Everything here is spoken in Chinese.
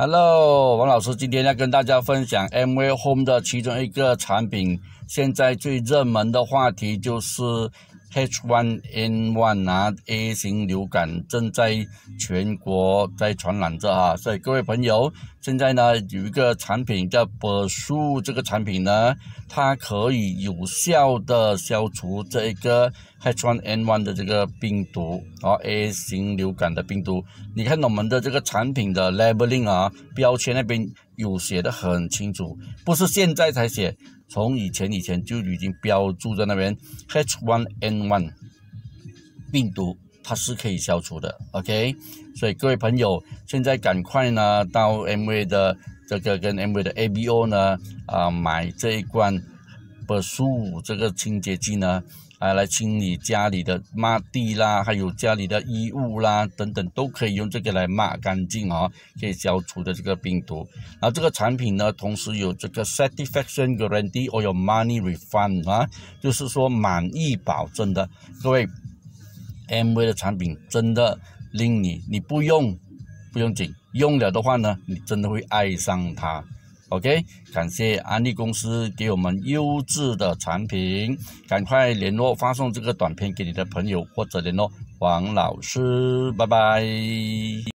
Hello，王老师，今天要跟大家分享 MV Home 的其中一个产品。现在最热门的话题就是。H1N1 啊，A 型流感正在全国在传染着啊，所以各位朋友，现在呢有一个产品叫柏树，这个产品呢，它可以有效的消除这一个 H1N1 的这个病毒啊，A 型流感的病毒。你看我们的这个产品的 labeling 啊，标签那边。有写的很清楚，不是现在才写，从以前以前就已经标注在那边。H1N1 病毒它是可以消除的，OK？所以各位朋友，现在赶快呢到 m v 的这个跟 m v 的 ABO 呢啊买这一罐。本书这个清洁剂呢，啊，来清理家里的抹地啦，还有家里的衣物啦等等，都可以用这个来抹干净啊，可以消除的这个病毒。那这个产品呢，同时有这个 satisfaction guarantee or your money refund 啊，就是说满意保证的。各位，MV 的产品真的令你，你不用不用紧，用了的话呢，你真的会爱上它。OK，感谢安利公司给我们优质的产品，赶快联络发送这个短片给你的朋友，或者联络黄老师，拜拜。